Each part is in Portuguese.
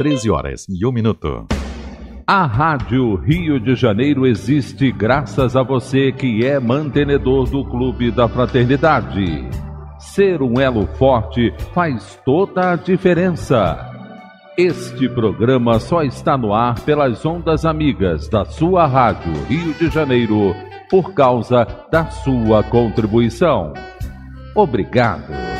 13 horas e 1 minuto. A Rádio Rio de Janeiro existe graças a você que é mantenedor do Clube da Fraternidade. Ser um elo forte faz toda a diferença. Este programa só está no ar pelas ondas amigas da sua Rádio Rio de Janeiro por causa da sua contribuição. Obrigado.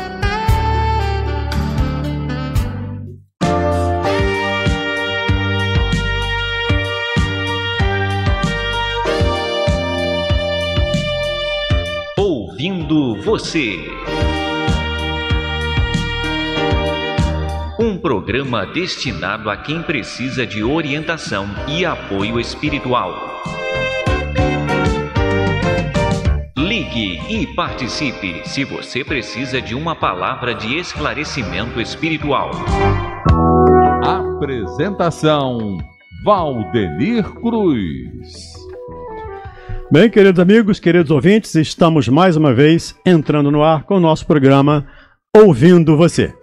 você. Um programa destinado a quem precisa de orientação e apoio espiritual. Ligue e participe se você precisa de uma palavra de esclarecimento espiritual. Apresentação Valdemir Cruz. Bem, queridos amigos, queridos ouvintes, estamos mais uma vez entrando no ar com o nosso programa Ouvindo Você.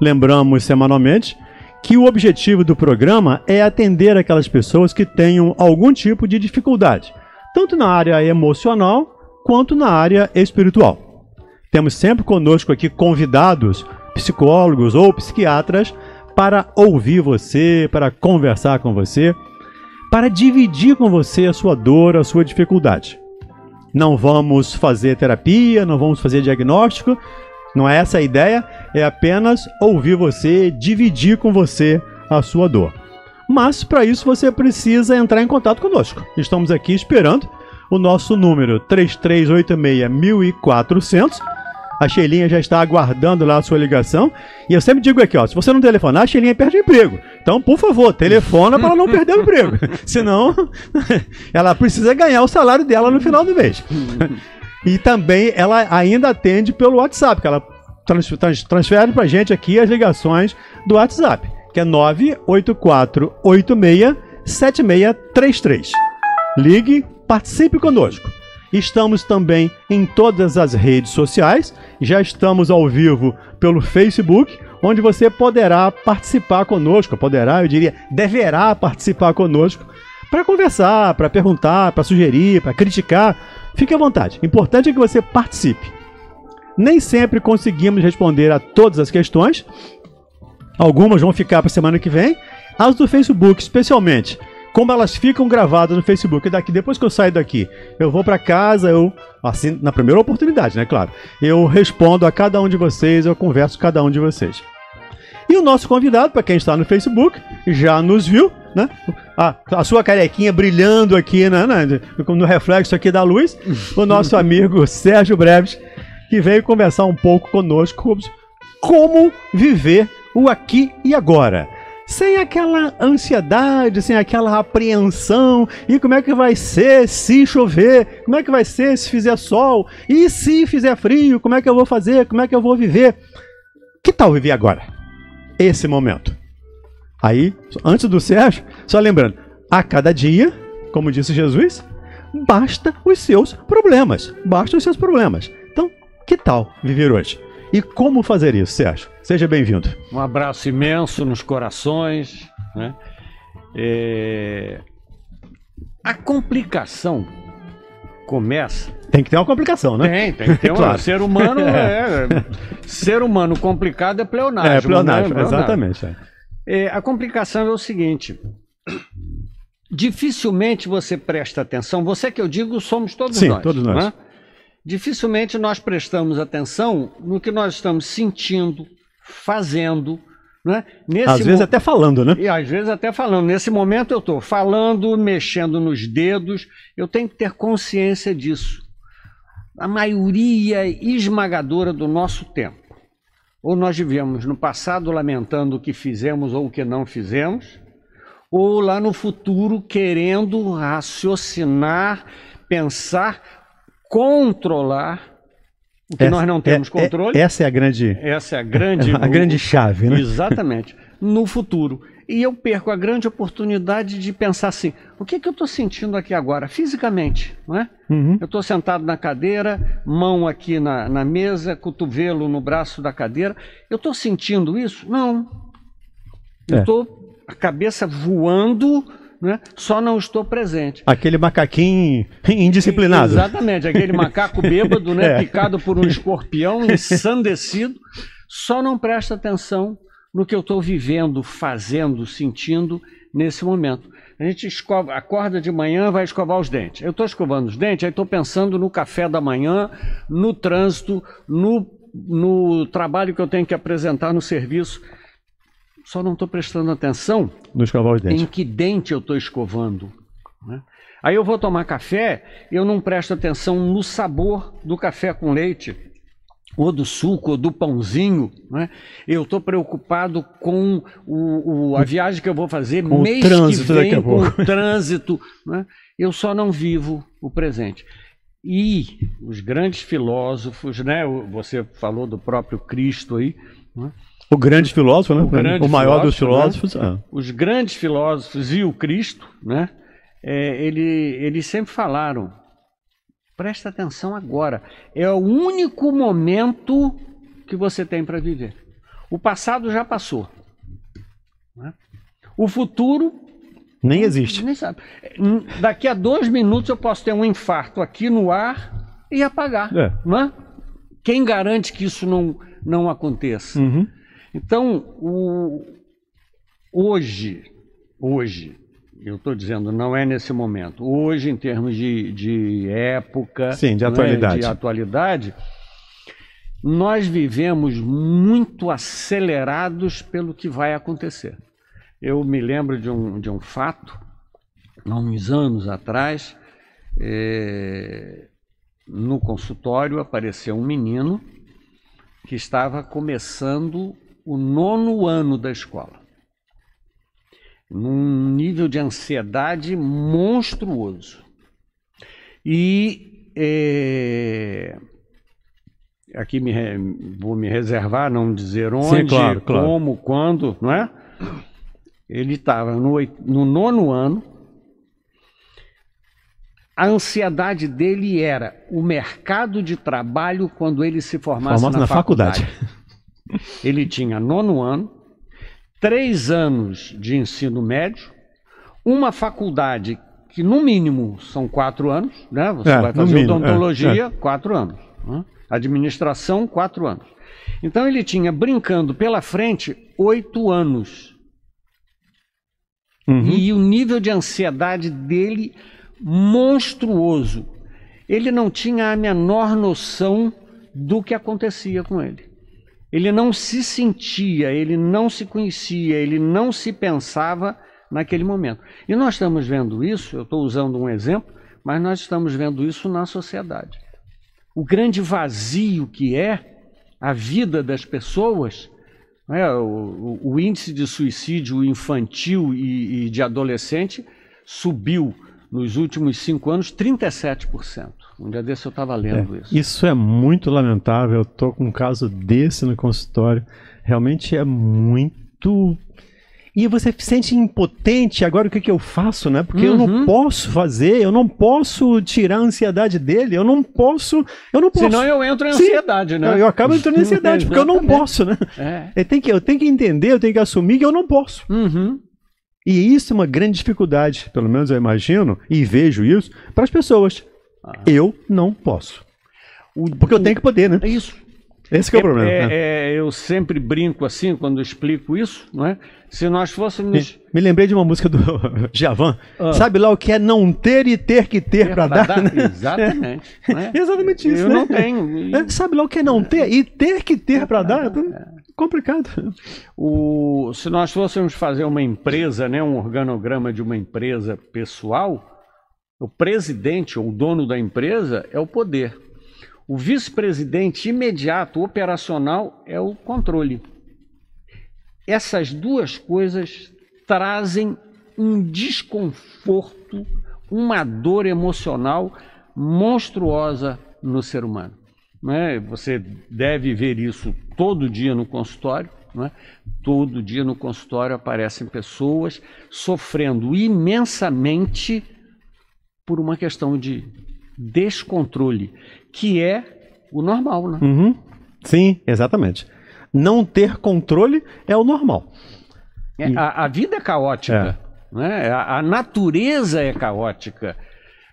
Lembramos semanalmente que o objetivo do programa é atender aquelas pessoas que tenham algum tipo de dificuldade, tanto na área emocional quanto na área espiritual. Temos sempre conosco aqui convidados, psicólogos ou psiquiatras, para ouvir você, para conversar com você para dividir com você a sua dor, a sua dificuldade. Não vamos fazer terapia, não vamos fazer diagnóstico, não é essa a ideia, é apenas ouvir você, dividir com você a sua dor. Mas para isso você precisa entrar em contato conosco. Estamos aqui esperando o nosso número 3386 1400 a Sheilinha já está aguardando lá a sua ligação. E eu sempre digo aqui, ó, se você não telefonar, a Sheilinha perde o emprego. Então, por favor, telefona para ela não perder o emprego. Senão, ela precisa ganhar o salário dela no final do mês. e também ela ainda atende pelo WhatsApp, que ela trans, trans, transfere para gente aqui as ligações do WhatsApp, que é 98486 7633. Ligue, participe conosco. Estamos também em todas as redes sociais. Já estamos ao vivo pelo Facebook, onde você poderá participar conosco, poderá, eu diria, deverá participar conosco para conversar, para perguntar, para sugerir, para criticar. Fique à vontade. Importante é que você participe. Nem sempre conseguimos responder a todas as questões. Algumas vão ficar para a semana que vem. As do Facebook, especialmente, como elas ficam gravadas no Facebook. E daqui, depois que eu saio daqui, eu vou para casa, eu assim, na primeira oportunidade, né, claro. Eu respondo a cada um de vocês, eu converso com cada um de vocês. E o nosso convidado, para quem está no Facebook, já nos viu, né? A, a sua carequinha brilhando aqui né, né no reflexo aqui da luz, o nosso amigo Sérgio Breves, que veio conversar um pouco conosco como viver o aqui e agora sem aquela ansiedade, sem aquela apreensão. E como é que vai ser se chover? Como é que vai ser se fizer sol? E se fizer frio? Como é que eu vou fazer? Como é que eu vou viver? Que tal viver agora? Esse momento. Aí, antes do Sérgio, só lembrando, a cada dia, como disse Jesus, basta os seus problemas. Basta os seus problemas. Então, que tal viver hoje? E como fazer isso, Sérgio? Seja bem-vindo. Um abraço imenso nos corações. Né? É... A complicação começa. Tem que ter uma complicação, né? Tem, tem que ter. claro. Um ser humano é. é... ser humano complicado é pleonasmo. É, pleonasmo, né? exatamente. É. é. a complicação é o seguinte: dificilmente você presta atenção. Você que eu digo, somos todos Sim, nós. Sim, todos nós. Né? dificilmente nós prestamos atenção no que nós estamos sentindo, fazendo. Né? Nesse às vezes até falando, né? E às vezes até falando. Nesse momento eu estou falando, mexendo nos dedos, eu tenho que ter consciência disso. A maioria esmagadora do nosso tempo. Ou nós vivemos no passado lamentando o que fizemos ou o que não fizemos, ou lá no futuro querendo raciocinar, pensar controlar o que essa, é, nós não temos é, é controle. É, essa é a grande. Essa é a grande. a grande chave, né? Exatamente. No futuro. E eu perco a grande oportunidade de pensar assim: o que, é que eu estou sentindo aqui agora, fisicamente? Não é? Uhum. Eu estou sentado na cadeira, mão aqui na, na mesa, cotovelo no braço da cadeira. Eu estou sentindo isso? Não. Eu estou é. a cabeça voando né? só não estou presente. Aquele macaquinho indisciplinado. Exatamente, aquele macaco bêbado, né? é. picado por um escorpião, ensandecido, só não presta atenção no que eu estou vivendo, fazendo, sentindo nesse momento. A gente escova, acorda de manhã, vai escovar os dentes. Eu estou escovando os dentes, aí estou pensando no café da manhã, no trânsito, no, no trabalho que eu tenho que apresentar no serviço só não estou prestando atenção no escovar os dentes. em que dente eu estou escovando. Né? Aí eu vou tomar café, eu não presto atenção no sabor do café com leite, ou do suco, ou do pãozinho. Né? Eu estou preocupado com o, o, a viagem que eu vou fazer com mês o trânsito que vem, daqui a pouco. com o trânsito. Né? Eu só não vivo o presente. E os grandes filósofos, né? você falou do próprio Cristo aí, né? O grande filósofo, né? O, grande o maior filósofo, dos né? filósofos. Né? Os grandes filósofos e o Cristo, né? É, ele, eles sempre falaram: presta atenção agora. É o único momento que você tem para viver. O passado já passou. Né? O futuro. Nem existe. Nem sabe. Daqui a dois minutos eu posso ter um infarto aqui no ar e apagar. É. Né? Quem garante que isso não, não aconteça? Uhum. Então, o, hoje, hoje, eu estou dizendo, não é nesse momento. Hoje, em termos de, de época, Sim, de, né, atualidade. de atualidade, nós vivemos muito acelerados pelo que vai acontecer. Eu me lembro de um, de um fato, há uns anos atrás, é, no consultório apareceu um menino que estava começando o nono ano da escola. Num nível de ansiedade monstruoso. E é, aqui me, vou me reservar, não dizer onde, Sim, claro, como, claro. quando, não é? Ele estava no, no nono ano. A ansiedade dele era o mercado de trabalho quando ele se formasse, formasse na, na, faculdade. faculdade. Ele tinha nono ano, três anos de ensino médio, uma faculdade que no mínimo são quatro anos, né? Você é, vai fazer odontologia, é, é. quatro anos. Né? Administração, quatro anos. Então ele tinha, brincando pela frente, oito anos. Uhum. E o nível de ansiedade dele monstruoso. Ele não tinha a menor noção do que acontecia com ele. Ele não se sentia, ele não se conhecia, ele não se pensava naquele momento. E nós estamos vendo isso, eu estou usando um exemplo, mas nós estamos vendo isso na sociedade. O grande vazio que é a vida das pessoas, né, o, o, índice de suicídio infantil e, e de adolescente subiu nos últimos cinco anos, 37%. Um dia desse eu estava lendo é, isso. Isso é muito lamentável. Eu estou com um caso desse no consultório. Realmente é muito. E você se sente impotente, agora o que, que eu faço, né? Porque uhum. eu não uhum. posso fazer, eu não posso tirar a ansiedade dele, eu não posso. Eu não posso. Senão eu entro em ansiedade, Sim, né? Eu, eu acabo entrando em ansiedade, porque eu não posso, né? É. Eu, tenho que, eu tenho que entender, eu tenho que assumir que eu não posso. Uhum. E isso é uma grande dificuldade, pelo menos eu imagino e vejo isso, para as pessoas. Ah. Eu não posso. O, Porque eu tenho que poder, né? É isso. Esse é, é o é, problema. É, né? é, eu sempre brinco assim quando explico isso, não é? Se nós fôssemos. Me, me lembrei de uma música do Javan. Ah. Sabe lá o que é não ter e ter que ter, ter para dar? dar? Né? Exatamente. É? Exatamente isso. Eu né? não tenho. E... É, sabe lá o que é não ter e ter que ter para ah, dar? complicado. O, se nós fôssemos fazer uma empresa, né, um organograma de uma empresa pessoal, o presidente ou o dono da empresa é o poder. O vice-presidente imediato operacional é o controle. Essas duas coisas trazem um desconforto, uma dor emocional monstruosa no ser humano né? você deve ver isso todo dia no consultório. Né? Todo dia no consultório aparecem pessoas sofrendo imensamente por uma questão de descontrole, que é o normal. Né? Uhum. Sim, exatamente. Não ter controle é o normal. É, a, a, vida é caótica, é. Né? A, a natureza é caótica.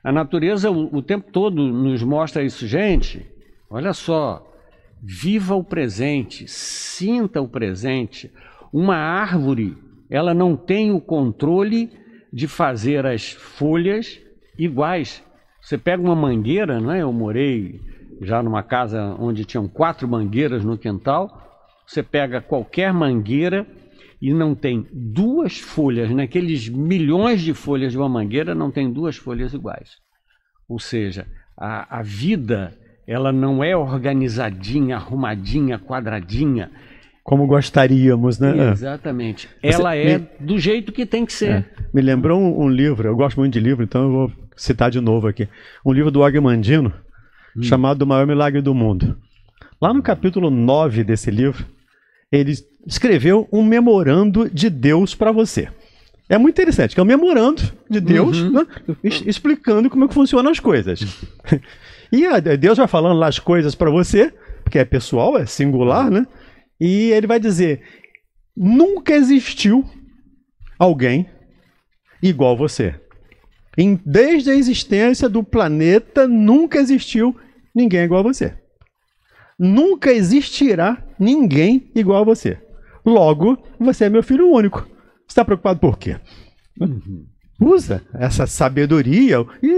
A natureza o, o tempo todo nos mostra isso, gente. Olha só, viva o presente, sinta o presente. Uma árvore, ela não tem o controle de fazer as folhas iguais. Você pega uma mangueira, não é? Eu morei já numa casa onde tinham quatro mangueiras no quintal. Você pega qualquer mangueira e não tem duas folhas, naqueles milhões de folhas de uma mangueira, não tem duas folhas iguais. Ou seja, a, a vida ela não é organizadinha, arrumadinha, quadradinha. Como gostaríamos, né? É. Exatamente. Você ela é me... do jeito que tem que ser. É. Me lembrou um, um, livro, eu gosto muito de livro, então eu vou citar de novo aqui. Um livro do Agmandino, hum. chamado O Maior Milagre do Mundo. Lá no capítulo 9 desse livro, ele escreveu um memorando de Deus para você. É muito interessante, que é um memorando de Deus uhum. né, explicando como é que funcionam as coisas. E Deus vai falando lá as coisas para você, porque é pessoal, é singular, né? E ele vai dizer: nunca existiu alguém igual você. Em, desde a existência do planeta, nunca existiu ninguém igual a você. Nunca existirá ninguém igual a você. Logo, você é meu filho único. Você está preocupado por quê? Uhum. Usa essa sabedoria e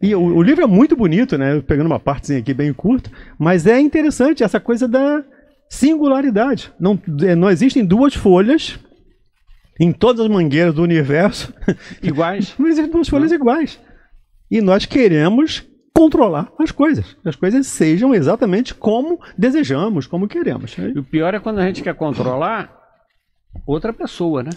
e o, o, livro é muito bonito, né? Pegando uma partezinha aqui bem curta, mas é interessante essa coisa da singularidade. Não, é, não existem duas folhas em todas as mangueiras do universo iguais. não existem duas folhas não. iguais. E nós queremos controlar as coisas. Que as coisas sejam exatamente como desejamos, como queremos. Né? E o pior é quando a gente quer controlar outra pessoa, né?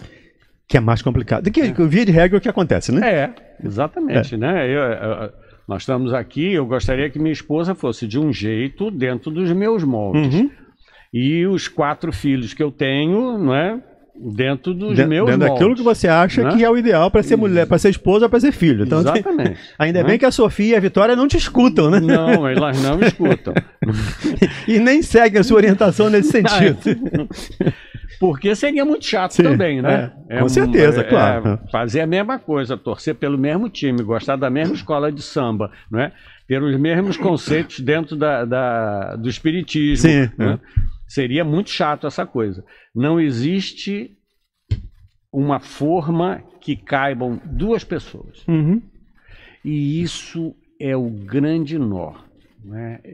Que é mais complicado. Que, é. Via de regra é o que acontece, né? É, é. exatamente, é. né? Eu, eu, nós estamos aqui, eu gostaria que minha esposa fosse de um jeito dentro dos meus moldes. Uhum. E os quatro filhos que eu tenho, não é? Dentro dos dentro, meus dentro daquilo que você acha né? que é o ideal para ser mulher, para ser esposa, para ser filho. Então, Exatamente. Tem, ainda né? bem que a Sofia e a Vitória não te escutam, né? Não, elas não escutam. e nem seguem a sua orientação nesse sentido. Porque seria muito chato Sim, também, né? É, é com certeza, é, claro. É fazer a mesma coisa, torcer pelo mesmo time, gostar da mesma escola de samba, não é? Ter os mesmos conceitos dentro da, da do espiritismo. Sim. Né? É. Seria muito chato essa coisa. Não existe uma forma que caibam duas pessoas. Uhum. E isso é o grande nó. Né? É,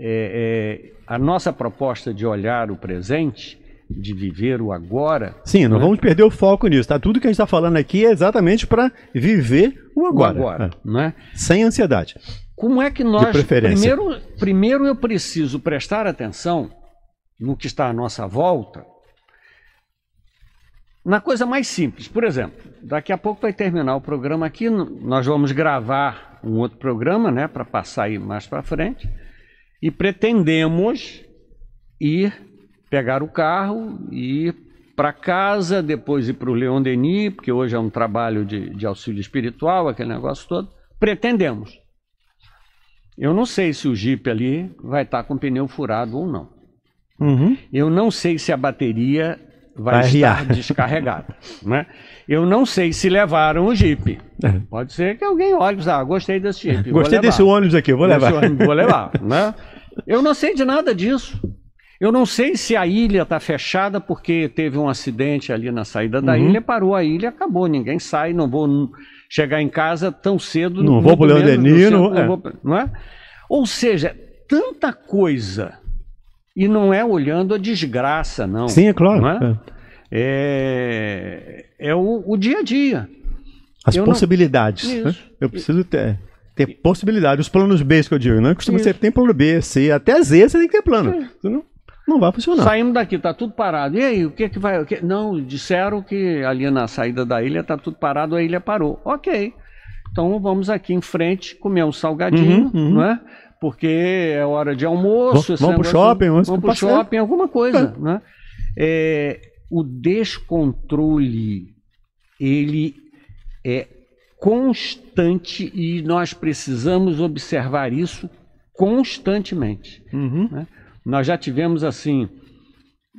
é, a nossa proposta de olhar o presente, de viver o agora. Sim, não né? vamos perder o foco nisso. Tá? Tudo que a gente está falando aqui é exatamente para viver o agora. O agora é. né? Sem ansiedade. Como é que nós. Primeiro, primeiro eu preciso prestar atenção no que está à nossa volta, na coisa mais simples. Por exemplo, daqui a pouco vai terminar o programa aqui, nós vamos gravar um outro programa, né, para passar aí mais para frente, e pretendemos ir pegar o carro e ir para casa, depois ir para o Leon Denis, porque hoje é um trabalho de, de auxílio espiritual, aquele negócio todo. Pretendemos. Eu não sei se o Jeep ali vai estar tá com pneu furado ou não. Uhum. Eu não sei se a bateria vai, vai estar riar. descarregada. Né? Eu não sei se levaram o Jeep. É. Pode ser que alguém olhe e diga, ah, gostei desse Jeep. Gostei desse ônibus aqui, vou levar. Ônibus, vou levar. né? Eu não sei de nada disso. Eu não sei se a ilha está fechada porque teve um acidente ali na saída da uhum. ilha, parou a ilha, acabou, ninguém sai, não vou chegar em casa tão cedo. Não vou para o Leodenino. Não, é. vou, não é? Ou seja, tanta coisa e não é olhando a desgraça, não. Sim, é claro. Não é? é? É, é o, o dia a dia. As eu possibilidades. Não... Né? Eu preciso ter, ter possibilidade. Os planos B que eu digo, não né? Costuma ser tem plano B, C, até Z você tem que ter plano. É. Não, não vai funcionar. Saímos daqui, tá tudo parado. E aí, o que é que vai. Que... Não, disseram que ali na saída da ilha tá tudo parado, a ilha parou. Ok. Então vamos aqui em frente comer um salgadinho, uhum, uhum. não é? porque é hora de almoço. Vamos, vamos para o shopping, vamos, vamos né? shopping, alguma coisa. É. Né? É, o descontrole, ele é constante e nós precisamos observar isso constantemente. Uhum. Né? Nós já tivemos assim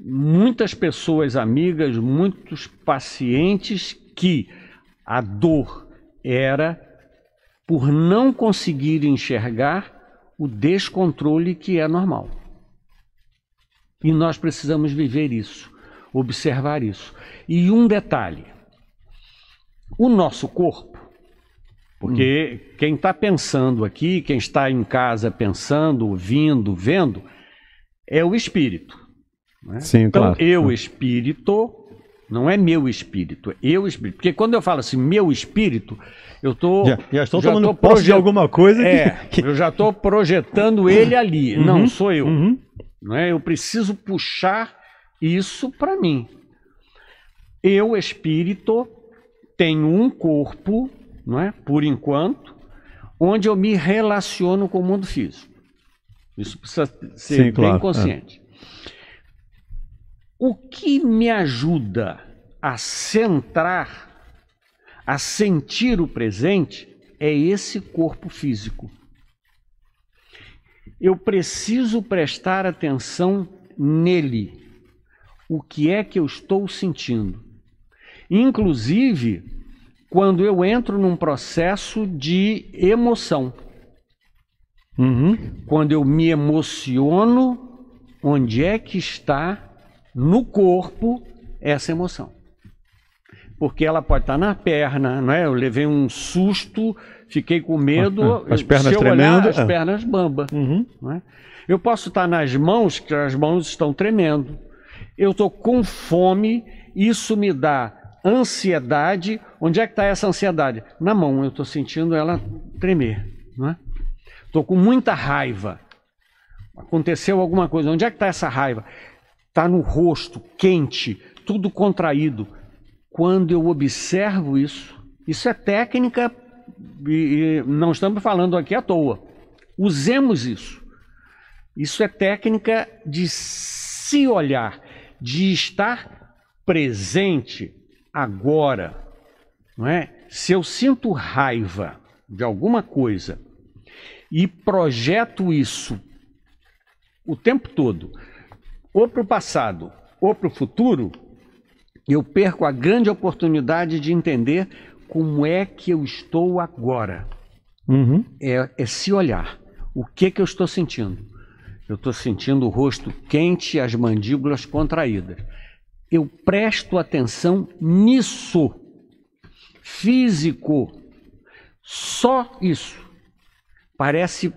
muitas pessoas amigas, muitos pacientes que a dor era por não conseguir enxergar o descontrole que é normal. E nós precisamos viver isso, observar isso. E um detalhe: o nosso corpo, porque hum. quem está pensando aqui, quem está em casa pensando, ouvindo, vendo, é o espírito. Né? Sim, então, claro. eu, espírito, não é meu espírito, é eu espírito. Porque quando eu falo assim, meu espírito, eu tô, já, já estou já tomando posse de alguma coisa. É, que... eu já estou projetando ele ali. Uhum, não, sou eu. Uhum. Não é? Eu preciso puxar isso para mim. Eu, espírito, tenho um corpo, não é? por enquanto, onde eu me relaciono com o mundo físico. Isso precisa ser Sim, bem claro. É. consciente. É. O que me ajuda a centrar, a sentir o presente, é esse corpo físico. Eu preciso prestar atenção nele. O que é que eu estou sentindo? Inclusive, quando eu entro num processo de emoção. Uhum. Quando eu me emociono, onde é que está no corpo essa emoção. Porque ela pode estar tá na perna, não é? Eu levei um susto, fiquei com medo, ah, ah. as pernas se eu tremendo, olhar, as ah. pernas bamba. Uhum. Não é? Eu posso estar tá nas mãos, que as mãos estão tremendo. Eu estou com fome, isso me dá ansiedade. Onde é que está essa ansiedade? Na mão, eu estou sentindo ela tremer. Estou é? com muita raiva. Aconteceu alguma coisa. Onde é que está essa raiva? está no rosto, quente, tudo contraído. Quando eu observo isso, isso é técnica e, não estamos falando aqui à toa. Usemos isso. Isso é técnica de se olhar, de estar presente agora, não é? Se eu sinto raiva de alguma coisa e projeto isso o tempo todo ou para o passado ou para o futuro, eu perco a grande oportunidade de entender como é que eu estou agora. Uhum. É, é, se olhar. O que que eu estou sentindo? Eu estou sentindo o rosto quente, as mandíbulas contraídas. Eu presto atenção nisso, físico, só isso. Parece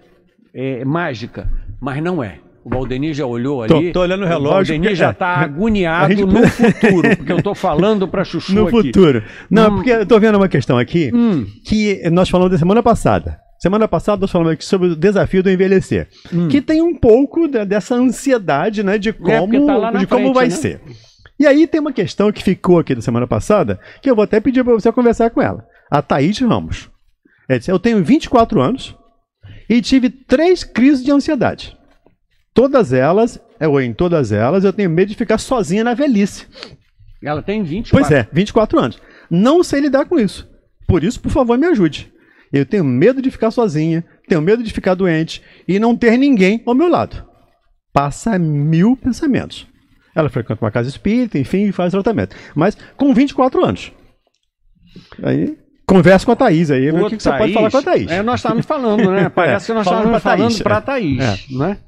é, mágica, mas não é. O Valdenir já olhou ali. Tô, tô olhando o relógio. O Valdenir já está é, é, agoniado gente... no futuro, porque eu estou falando para Chuchu No aqui. futuro. Não, hum. porque eu estou vendo uma questão aqui hum. que nós falamos da semana passada. Semana passada nós falamos aqui sobre o desafio do envelhecer, hum. que tem um pouco dessa ansiedade, né, de é, tá como, é tá de frente, como vai né? ser. E aí tem uma questão que ficou aqui da semana passada, que eu vou até pedir para você conversar com ela. A Thaís Ramos. Ela disse, eu tenho 24 anos e tive três crises de ansiedade todas elas, é, ou em todas elas, eu tenho medo de ficar sozinha na velhice. Ela tem 24. Pois é, 24 anos. Não sei lidar com isso. Por isso, por favor, me ajude. Eu tenho medo de ficar sozinha, tenho medo de ficar doente e não ter ninguém ao meu lado. Passa mil pensamentos. Ela frequenta uma casa espírita, enfim, faz tratamento. Mas com 24 anos. Aí Conversa com a Thaís aí, o, que, que, você pode falar com a Thaís. É, nós estávamos falando, né? Parece é, que nós estávamos falando para a Thaís, pra é. Thaís é. né?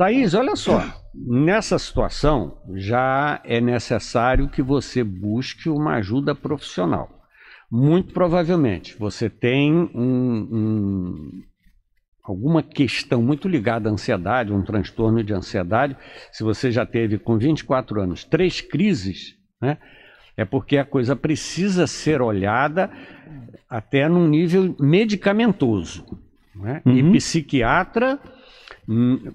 Thaís, olha só, nessa situação já é necessário que você busque uma ajuda profissional. Muito provavelmente você tem um, um, alguma questão muito ligada à ansiedade, um transtorno de ansiedade. Se você já teve com 24 anos três crises, né, é porque a coisa precisa ser olhada até num nível medicamentoso. Né? Uhum. E psiquiatra hum,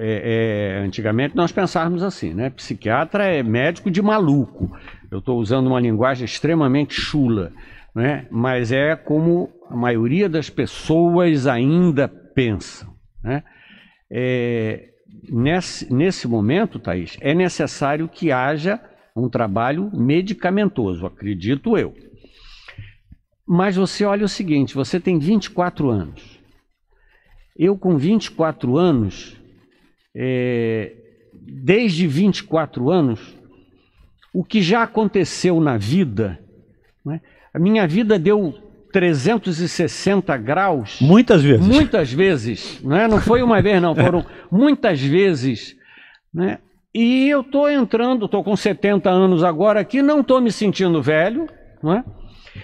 é, é, antigamente nós pensávamos assim, né? Psiquiatra é médico de maluco. Eu estou usando uma linguagem extremamente chula, né? Mas é como a maioria das pessoas ainda pensam, né? É, nesse, nesse momento, Thaís, é necessário que haja um trabalho medicamentoso, acredito eu. Mas você olha o seguinte, você tem 24 anos. Eu com 24 anos é, desde 24 anos, o que já aconteceu na vida. Né? A minha vida deu 360 graus. Muitas vezes. Muitas vezes. Né? Não foi uma vez, não, é. foram muitas vezes. Né? E eu estou entrando, estou com 70 anos agora aqui, não estou me sentindo velho. Não é?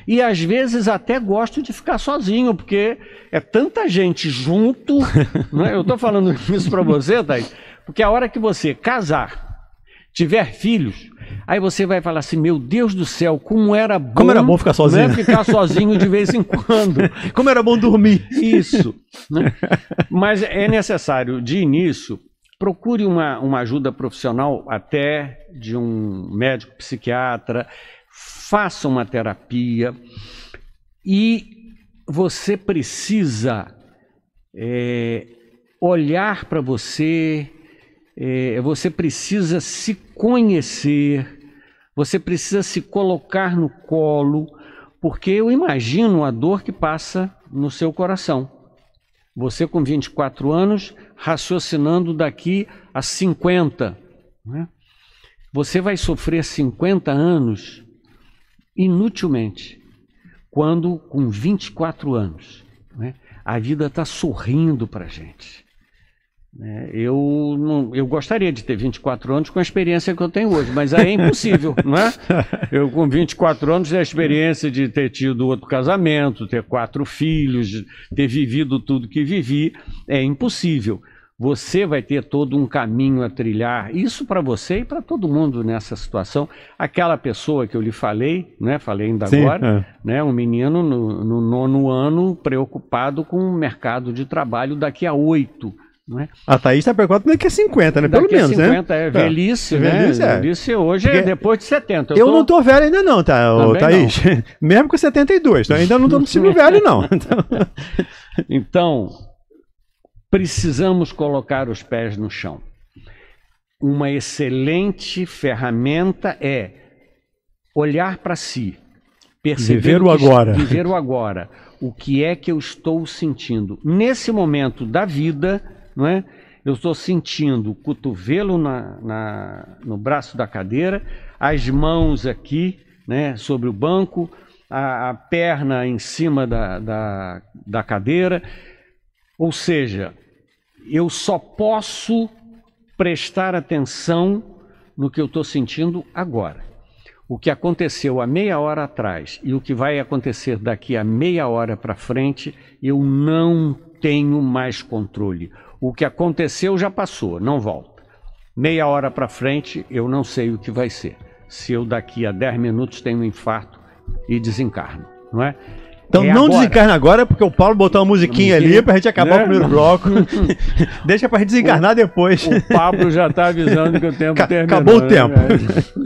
E às vezes até gosto de ficar sozinho, porque é tanta gente junto. né? Eu estou falando isso para você, Thaís, porque a hora que você casar, tiver filhos, aí você vai falar assim: meu Deus do céu, como era bom. Como era bom ficar né, sozinho. Né? Ficar sozinho de vez em quando. como era bom dormir. Isso. Né? Mas é necessário, de início, procure uma, uma ajuda profissional, até de um médico psiquiatra faça uma terapia e você precisa é, olhar para você, é, você precisa se conhecer, você precisa se colocar no colo, porque eu imagino a dor que passa no seu coração. Você com 24 anos, raciocinando daqui a 50, né? você vai sofrer 50 anos inutilmente, quando com 24 anos né, a vida está sorrindo para a gente. Né, eu, não, eu gostaria de ter 24 anos com a experiência que eu tenho hoje, mas aí é impossível, não é? Eu com 24 anos tenho a experiência de ter tido outro casamento, ter quatro filhos, ter vivido tudo que vivi, é impossível. Você vai ter todo um caminho a trilhar, isso para você e para todo mundo nessa situação. Aquela pessoa que eu lhe falei, né, falei ainda Sim, agora, é. né, um menino no, no nono ano preocupado com o mercado de trabalho daqui a oito. É? A Thaís está preocupada daqui a 50, né? Daqui Pelo menos, 50, né? é tá. velhice, tá. né? Velhice, é. velhice hoje é Porque é depois de 70. Eu, eu tô... não tô velho ainda não, tá, Também Thaís? Não. Mesmo com 72, então ainda não tô no ciclo velho não. Então... então, precisamos colocar os pés no chão. Uma excelente ferramenta é olhar para si, perceber viver o agora. Viver o agora. O que é que eu estou sentindo nesse momento da vida, não é? Eu estou sentindo o cotovelo na, na, no braço da cadeira, as mãos aqui, né, sobre o banco, a, a perna em cima da, da, da cadeira. Ou seja, eu só posso prestar atenção no que eu estou sentindo agora. O que aconteceu há meia hora atrás e o que vai acontecer daqui a meia hora para frente, eu não tenho mais controle. O que aconteceu já passou, não volta. Meia hora para frente, eu não sei o que vai ser. Se eu daqui a 10 minutos tenho um infarto e desencarno, não é? Então é não agora. desencarna agora, porque o Paulo botou uma musiquinha ali pra gente acabar né? o primeiro bloco. Deixa pra gente desencarnar o, depois. O Pablo já tá avisando que o tempo Ca terminou. Acabou o né? tempo.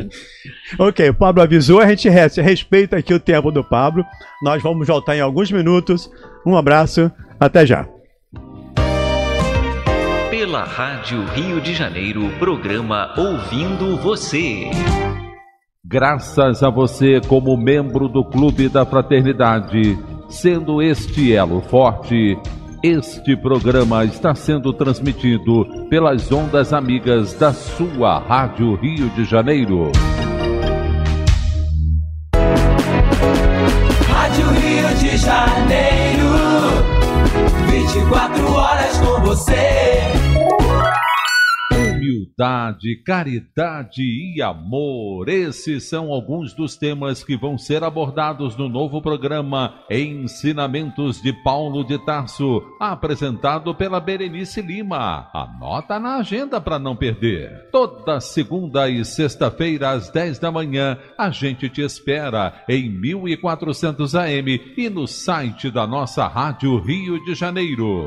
É. ok, o Pablo avisou, a gente respeita aqui o tempo do Pablo. Nós vamos voltar em alguns minutos. Um abraço, até já. Pela Rádio Rio de Janeiro, programa Ouvindo Você. Graças a você, como membro do Clube da Fraternidade, sendo este elo forte, este programa está sendo transmitido pelas ondas amigas da sua Rádio Rio de Janeiro. Humildade, caridade e amor. Esses são alguns dos temas que vão ser abordados no novo programa Ensinamentos de Paulo de Tarso, apresentado pela Berenice Lima. Anota na agenda para não perder. Toda segunda e sexta-feira, às 10 da manhã, a gente te espera em 1400 AM e no site da nossa Rádio Rio de Janeiro.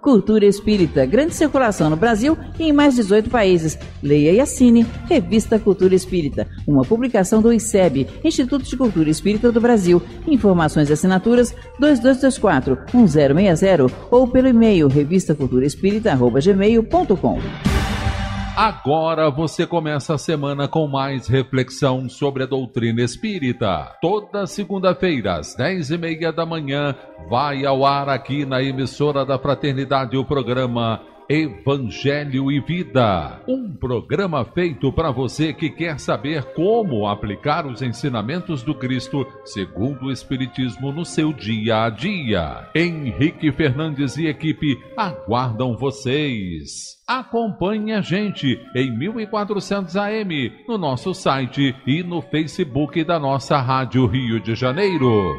Cultura Espírita, grande circulação no Brasil e em mais 18 países. Leia e assine Revista Cultura Espírita, uma publicação do ICEB, Instituto de Cultura Espírita do Brasil. Informações e assinaturas 2224 1060 ou pelo e-mail revistaculturaespírita.gmail.com. Agora você começa a semana com mais reflexão sobre a doutrina espírita. Toda segunda-feira, às 10h30 da manhã, vai ao ar aqui na emissora da Fraternidade o programa Evangelho e Vida, um programa feito para você que quer saber como aplicar os ensinamentos do Cristo segundo o Espiritismo no seu dia a dia. Henrique Fernandes e equipe aguardam vocês. Acompanhe a gente em 1400 AM no nosso site e no Facebook da nossa Rádio Rio de Janeiro.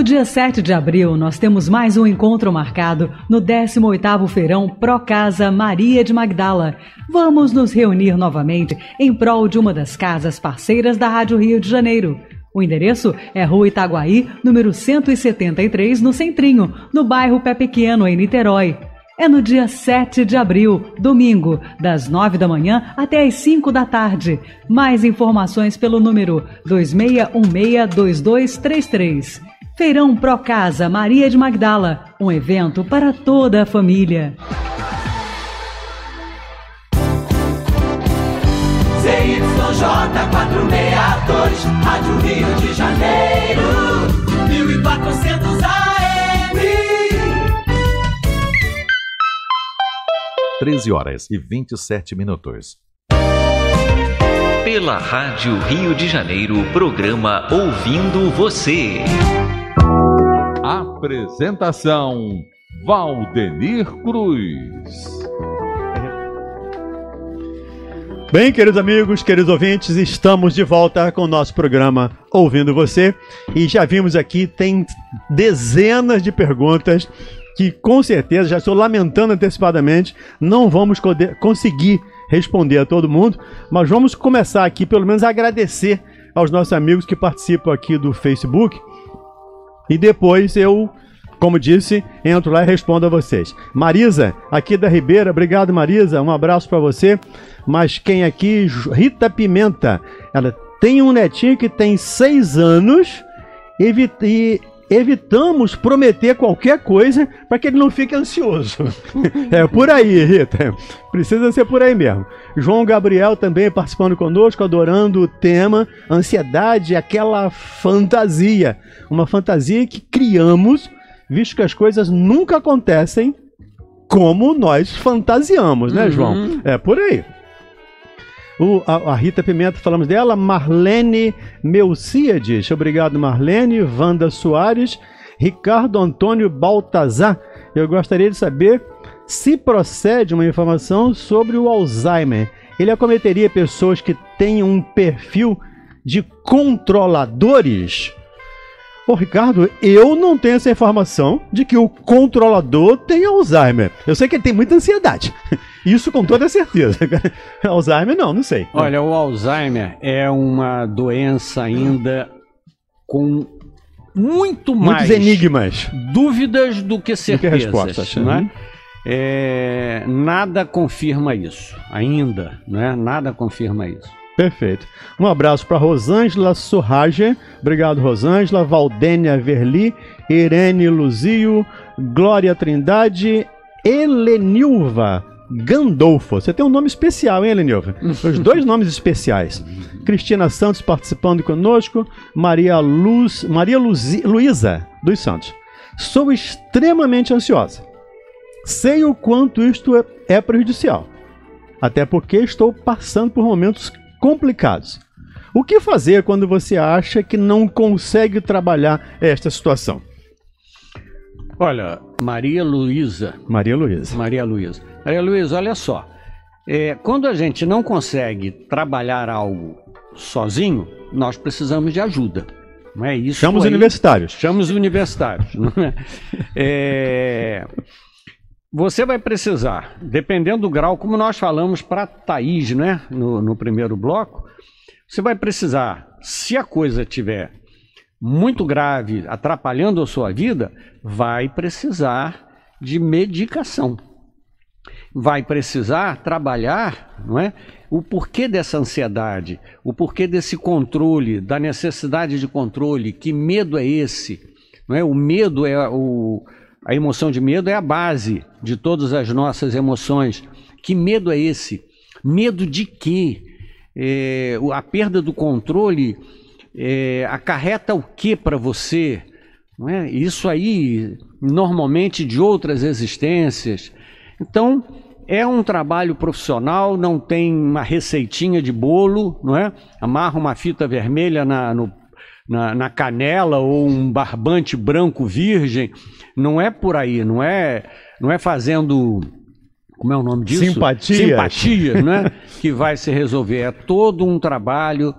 No dia 7 de abril, nós temos mais um encontro marcado no 18º Feirão Pro Casa Maria de Magdala. Vamos nos reunir novamente em prol de uma das casas parceiras da Rádio Rio de Janeiro. O endereço é Rua Itaguaí, número 173, no Centrinho, no bairro Pé Pequeno, em Niterói. É no dia 7 de abril, domingo, das 9 da manhã até as 5 da tarde. Mais informações pelo número 26162233. Feirão Pro Casa Maria de Magdala, um evento para toda a família. zyj 462, Rádio Rio de Janeiro, 1400 AM. 13 horas e 27 minutos. Pela Rádio Rio de Janeiro, programa Ouvindo Você. Apresentação: Valdenir Cruz. Bem, queridos amigos, queridos ouvintes, estamos de volta com o nosso programa Ouvindo Você. E já vimos aqui, tem dezenas de perguntas que com certeza, já estou lamentando antecipadamente, não vamos conseguir responder a todo mundo, mas vamos começar aqui, pelo menos, a agradecer aos nossos amigos que participam aqui do Facebook e depois eu, como disse, entro lá e respondo a vocês. Marisa, aqui da Ribeira, obrigado Marisa, um abraço para você. Mas quem aqui? Rita Pimenta. Ela tem um netinho que tem seis anos e, e evitamos prometer qualquer coisa para que ele não fique ansioso. é por aí, Rita. Precisa ser por aí mesmo. João Gabriel também participando conosco, adorando o tema. Ansiedade é aquela fantasia. Uma fantasia que criamos, visto que as coisas nunca acontecem como nós fantasiamos, né, João? Uhum. É por aí. O, a, a, Rita Pimenta, falamos dela. Marlene Melciades, obrigado Marlene. Wanda Soares, Ricardo Antônio Baltazar. Eu gostaria de saber se procede uma informação sobre o Alzheimer. Ele acometeria pessoas que têm um perfil de controladores? Ô Ricardo, eu não tenho essa informação de que o controlador tem Alzheimer. Eu sei que ele tem muita ansiedade. Isso com toda certeza. Alzheimer não, não sei. Olha, o Alzheimer é uma doença ainda com muito mais Muitos enigmas, dúvidas do que certezas, do que respostas, né? Uhum. É, nada confirma isso ainda, né? Nada confirma isso. Perfeito. Um abraço para Rosângela Surrage. Obrigado, Rosângela. Valdênia Verli, Irene Luzio, Glória Trindade, Helenilva Gandolfo. Você tem um nome especial, hein, Helenilva? Os dois nomes especiais. Cristina Santos participando conosco, Maria Luz, Maria Luzi, Luísa dos Santos. Sou extremamente ansiosa. Sei o quanto isto é, é prejudicial. Até porque estou passando por momentos complicados. O que fazer quando você acha que não consegue trabalhar esta situação? Olha, Maria Luísa. Maria Luísa. Maria Luísa. Maria Luísa, olha só. É, quando a gente não consegue trabalhar algo sozinho, nós precisamos de ajuda. Não é isso? Chama os universitários. Chama os universitários. Não é? é... Você vai precisar, dependendo do grau, como nós falamos para Thaís, né, no, no primeiro bloco, você vai precisar, se a coisa tiver muito grave, atrapalhando a sua vida, vai precisar de medicação. Vai precisar trabalhar, não é? O porquê dessa ansiedade, o porquê desse controle, da necessidade de controle, que medo é esse? Não é? O medo é o a emoção de medo é a base de todas as nossas emoções. Que medo é esse? Medo de quê? É, a perda do controle é, acarreta o que para você? Não é? Isso aí, normalmente de outras existências. Então, é um trabalho profissional, não tem uma receitinha de bolo, não é? Amarra uma fita vermelha na, no, na, na canela ou um barbante branco virgem. Não é por aí, não é, não é fazendo como é o nome disso? Simpatia. Simpatia, né? que vai se resolver. É todo um trabalho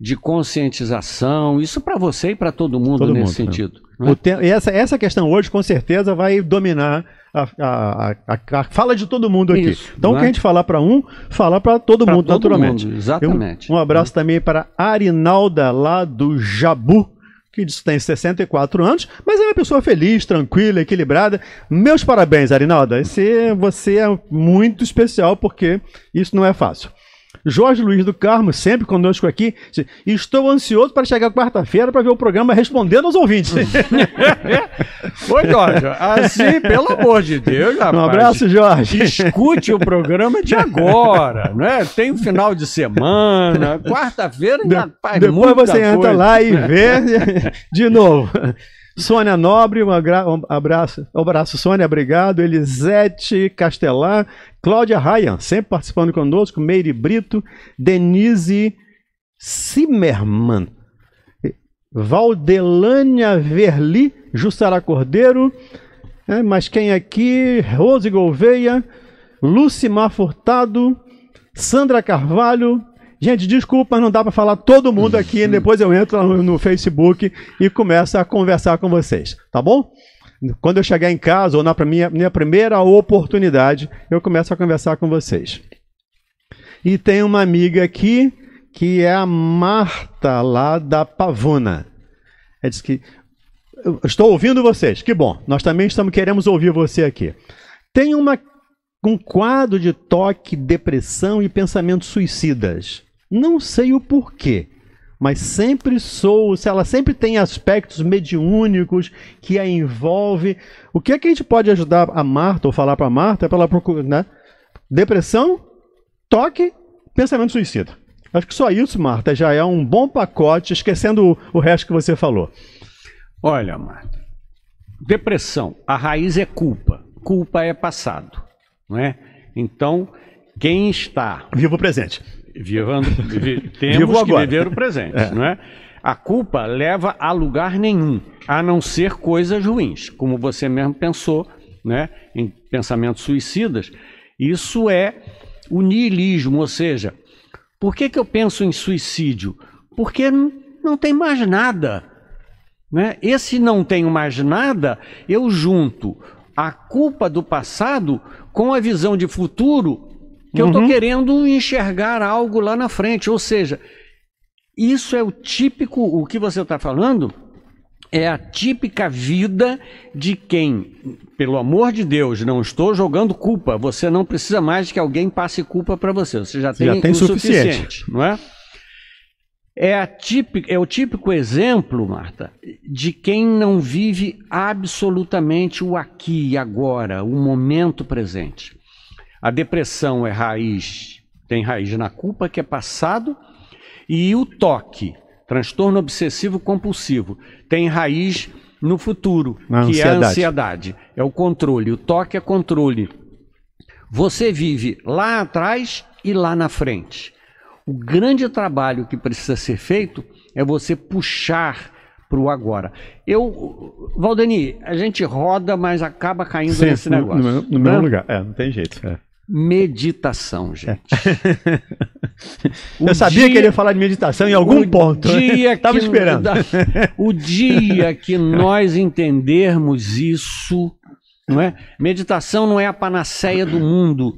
de conscientização, isso para você e para todo mundo todo nesse mundo, né? sentido. Né? Né? Te... essa, essa questão hoje, com certeza, vai dominar a, a, a, a fala de todo mundo aqui. Isso, então, o que né? a gente falar para um, falar para todo pra mundo, todo naturalmente. Mundo, exatamente. um abraço é. também para Arinalda, lá do Jabu que tem 64 anos, mas é uma pessoa feliz, tranquila, equilibrada. Meus parabéns, Arinalda. Esse, você é muito especial porque isso não é fácil. Jorge Luiz do Carmo, sempre conosco aqui. Estou ansioso para chegar quarta-feira para ver o programa respondendo aos ouvintes. Oi, Jorge. Assim, pelo amor de Deus, rapaz. Um abraço, Jorge. Escute o programa de agora, né? Tem o um final de semana, quarta-feira ainda de, faz Depois você coisa. entra lá e vê de novo. Sônia Nobre, um abraço, um abraço Sônia, obrigado. Elisete Castelar, Cláudia Ryan, sempre participando conosco, Meire Brito, Denise Zimmermann, Valdelânia Verli, Jussara Cordeiro, é, mas quem aqui? Rose Gouveia, Lucimar Furtado, Sandra Carvalho, Gente, desculpa, não dá para falar todo mundo aqui. Uhum. Depois eu entro no, Facebook e começo a conversar com vocês, tá bom? Quando eu chegar em casa ou na minha, minha primeira oportunidade, eu começo a conversar com vocês. E tem uma amiga aqui que é a Marta lá da Pavuna. Ela disse que estou ouvindo vocês. Que bom. Nós também estamos queremos ouvir você aqui. Tem uma, um quadro de toque, depressão e pensamentos suicidas. Não sei o porquê, mas sempre sou, se ela sempre tem aspectos mediúnicos que a envolve. O que é que a gente pode ajudar a Marta ou falar para Marta é para ela procurar, né? Depressão, toque, pensamento suicida. Acho que só isso, Marta, já é um bom pacote, esquecendo o, o resto que você falou. Olha, Marta, depressão, a raiz é culpa. Culpa é passado, não é? Então, quem está. Vivo presente Vivando, vi, temos que viver o presente, é. não é? A culpa leva a lugar nenhum, a não ser coisas ruins, como você mesmo pensou, né? Em pensamentos suicidas. Isso é o niilismo, ou seja, por que, que eu penso em suicídio? Porque não tem mais nada. Né? Esse não tenho mais nada, eu junto a culpa do passado com a visão de futuro que uhum. eu estou querendo enxergar algo lá na frente. Ou seja, isso é o típico, o que você está falando, é a típica vida de quem, pelo amor de Deus, não estou jogando culpa. Você não precisa mais que alguém passe culpa para você. Você já tem, já tem o suficiente. suficiente, não é? É, a típica, é o típico exemplo, Marta, de quem não vive absolutamente o aqui e agora, o momento presente. A depressão é raiz, tem raiz na culpa que é passado, e o toque, transtorno obsessivo compulsivo, tem raiz no futuro, na que ansiedade. é a ansiedade, é o controle, o toque é controle. Você vive lá atrás e lá na frente. O grande trabalho que precisa ser feito é você puxar para o agora. Eu, Valdeni, a gente roda, mas acaba caindo Sim, nesse negócio. No, no né? meu lugar, é, não tem jeito. É. Meditação, é. gente. Eu sabia dia, que ele ia falar de meditação em algum ponto. Dia Estava esperando. o dia que é. nós entendermos isso, não é? Meditação não é a panaceia do mundo,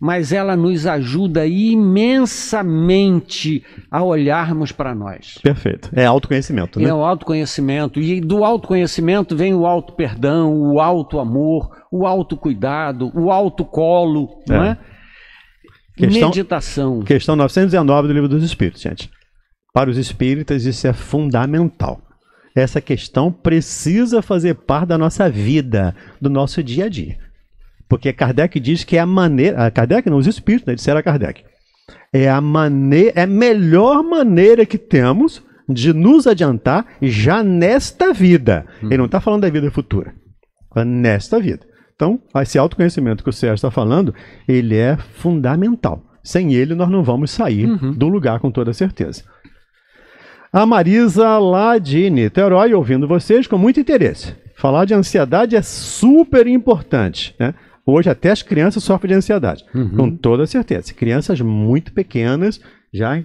mas ela nos ajuda imensamente a olharmos para nós. Perfeito. É autoconhecimento, né? É o autoconhecimento. E do autoconhecimento vem o auto perdão, o auto amor, o autocuidado, o autocolo, é. não é? Questão, Meditação. Questão 919 do Livro dos Espíritos, gente. Para os espíritas, isso é fundamental. Essa questão precisa fazer parte da nossa vida, do nosso dia a dia. Porque Kardec diz que é a maneira. Ah, Kardec não, os espíritos, né? Disseram a Kardec. É a maneira, é a melhor maneira que temos de nos adiantar já nesta vida. Hum. Ele não está falando da vida futura. Nesta vida. Então, esse autoconhecimento que o Sérgio está falando, ele é fundamental. Sem ele, nós não vamos sair uhum. do lugar com toda certeza. A Marisa, Ladini, Terói, ouvindo vocês com muito interesse. Falar de ansiedade é super importante. Né? Hoje, até as crianças sofrem de ansiedade, uhum. com toda certeza. Crianças muito pequenas, já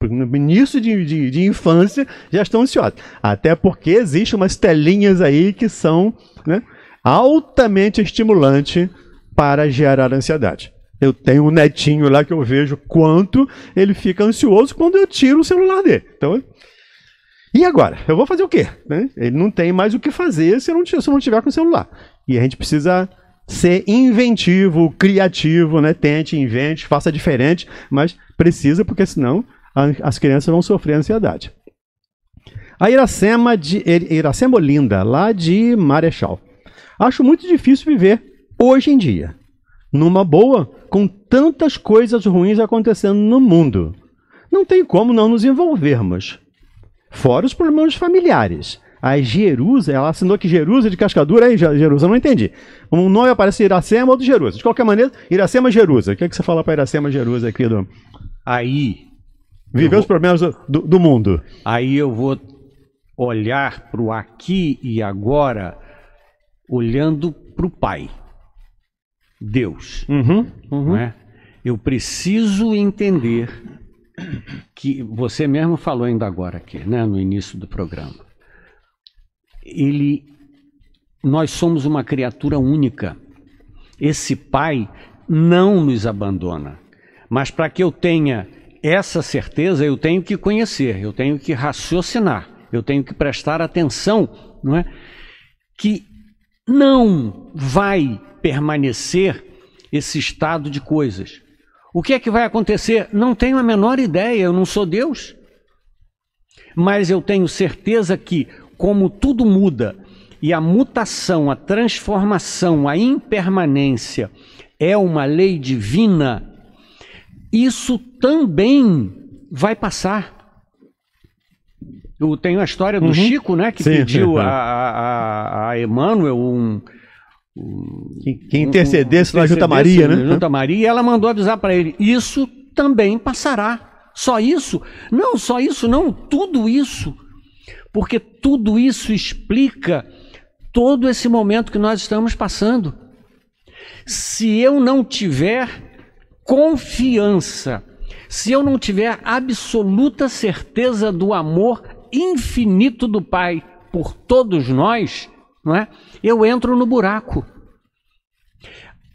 no início de, de, de, infância já estão ansiosas. Até porque existem umas telinhas aí que são né, altamente estimulante para gerar ansiedade. Eu tenho um netinho lá que eu vejo quanto ele fica ansioso quando eu tiro o celular dele. Então, e agora? Eu vou fazer o quê? Né? Ele não tem mais o que fazer se eu, não, se eu não tiver com o celular. E a gente precisa ser inventivo, criativo, né? Tente, invente, faça diferente, mas precisa, porque senão as crianças vão sofrer ansiedade. A Iracema, de, Iracema Olinda, lá de Marechal. Acho muito difícil viver hoje em dia, numa boa, com tantas coisas ruins acontecendo no mundo. Não tem como não nos envolvermos. Fora os problemas familiares. A Jerusa, ela assinou que Jerusa de Cascadura, aí Jerusa, não entendi. Um nome aparece Iracema ou do Jerusa. De qualquer maneira, Iracema Jerusa. O que, é que você fala para Iracema Jerusa aqui do. Aí. Viver vou... os problemas do, do mundo. Aí eu vou olhar para o aqui e agora olhando para o Pai, Deus. Uhum, uhum. É? Eu preciso entender que você mesmo falou ainda agora aqui, né, no início do programa. Ele, nós somos uma criatura única. Esse Pai não nos abandona. Mas para que eu tenha essa certeza, eu tenho que conhecer, eu tenho que raciocinar, eu tenho que prestar atenção, não é? Que não vai permanecer esse estado de coisas. O que é que vai acontecer? Não tenho a menor ideia, eu não sou Deus. Mas eu tenho certeza que, como tudo muda e a mutação, a transformação, a impermanência é uma lei divina, isso também vai passar. Eu tenho a história do uhum. Chico, né? Que Sim. pediu a, a, a Emmanuel um. um que intercedesse um, na Junta Maria, né? Junta Maria, e ela mandou avisar para ele: Isso também passará. Só isso? Não, só isso não, tudo isso. Porque tudo isso explica todo esse momento que nós estamos passando. Se eu não tiver confiança, se eu não tiver absoluta certeza do amor infinito do Pai por todos nós, não é? Eu entro no buraco.